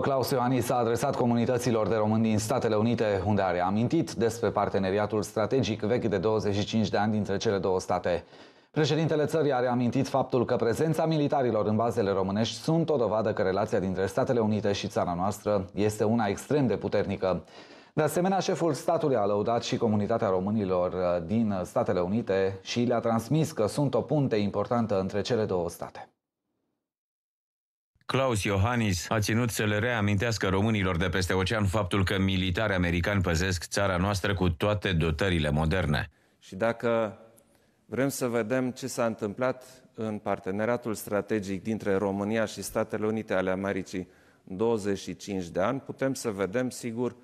Claus Ioanis a adresat comunităților de români din Statele Unite, unde a reamintit despre parteneriatul strategic vechi de 25 de ani dintre cele două state. Președintele țării a reamintit faptul că prezența militarilor în bazele românești sunt o dovadă că relația dintre Statele Unite și țara noastră este una extrem de puternică. De asemenea, șeful statului a lăudat și comunitatea românilor uh, din Statele Unite și le-a transmis că sunt o punte importantă între cele două state. Klaus Iohannis a ținut să le reamintească românilor de peste ocean faptul că militari americani păzesc țara noastră cu toate dotările moderne. Și dacă vrem să vedem ce s-a întâmplat în parteneratul strategic dintre România și Statele Unite ale Americii 25 de ani, putem să vedem, sigur,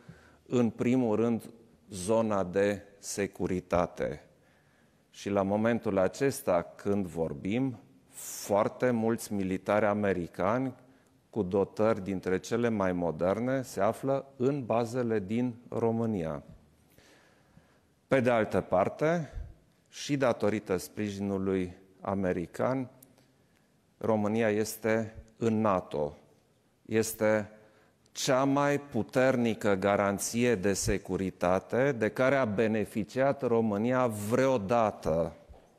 în primul rând, zona de securitate. Și la momentul acesta, când vorbim, foarte mulți militari americani cu dotări dintre cele mai moderne se află în bazele din România. Pe de altă parte, și datorită sprijinului american, România este în NATO. Este cea mai puternică garanție de securitate de care a beneficiat România vreodată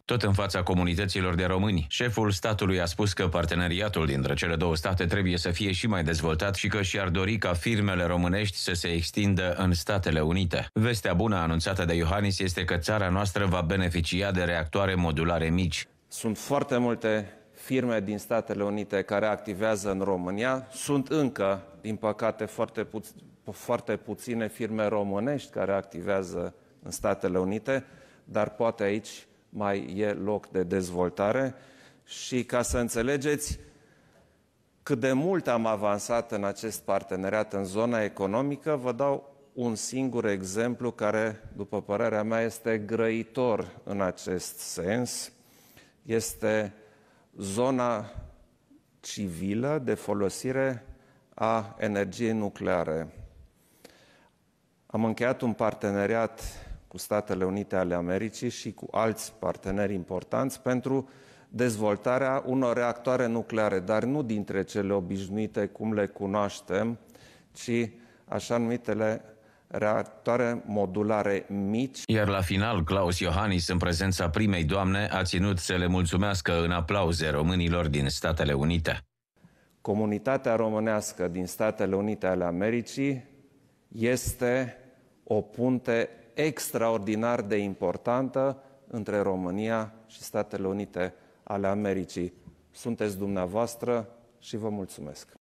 tot în fața comunităților de români. Șeful statului a spus că parteneriatul dintre cele două state trebuie să fie și mai dezvoltat și că și-ar dori ca firmele românești să se extindă în Statele Unite. Vestea bună anunțată de Iohannis este că țara noastră va beneficia de reactoare modulare mici. Sunt foarte multe firme din Statele Unite care activează în România. Sunt încă, din păcate, foarte, pu- foarte puține firme românești care activează în Statele Unite, dar poate aici mai e loc de dezvoltare și ca să înțelegeți cât de mult am avansat în acest parteneriat în zona economică, vă dau un singur exemplu care, după părerea mea, este grăitor în acest sens. Este zona civilă de folosire a energiei nucleare. Am încheiat un parteneriat cu Statele Unite ale Americii și cu alți parteneri importanți pentru dezvoltarea unor reactoare nucleare, dar nu dintre cele obișnuite cum le cunoaștem, ci așa numitele reactoare modulare mici. Iar la final, Claus Iohannis, în prezența primei doamne, a ținut să le mulțumească în aplauze românilor din Statele Unite. Comunitatea românească din Statele Unite ale Americii este o punte extraordinar de importantă între România și Statele Unite ale Americii. Sunteți dumneavoastră și vă mulțumesc!